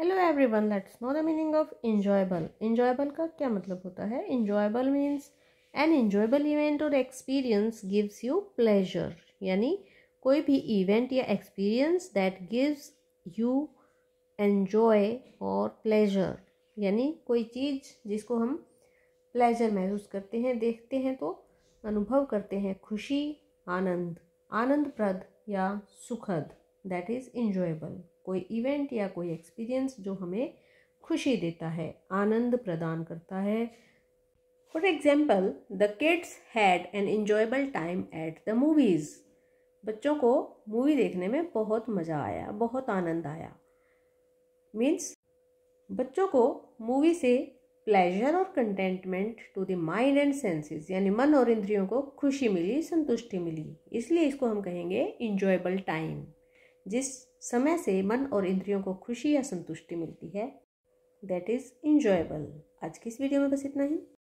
hello everyone let's know the meaning of enjoyable enjoyable का क्या मतलब होता है enjoyable means an enjoyable event और एक्सपीरियंस गिव्स यू प्लेजर यानी कोई भी इवेंट या experience that gives you enjoy और प्लेजर यानी कोई चीज़ जिसको हम प्लेजर महसूस करते हैं देखते हैं तो अनुभव करते हैं खुशी आनंद आनंदप्रद या सुखद दैट इज़ इंजॉयबल कोई इवेंट या कोई एक्सपीरियंस जो हमें खुशी देता है आनंद प्रदान करता है for example the kids had an enjoyable time at the movies बच्चों को मूवी देखने में बहुत मज़ा आया बहुत आनंद आया मीन्स बच्चों को मूवी से प्लेजर और contentment to the mind and senses यानी मन और इंद्रियों को खुशी मिली संतुष्टि मिली इसलिए इसको हम कहेंगे इंजॉयबल टाइम जिस समय से मन और इंद्रियों को खुशी या संतुष्टि मिलती है दैट इज़ इन्जॉयबल आज की इस वीडियो में बस इतना ही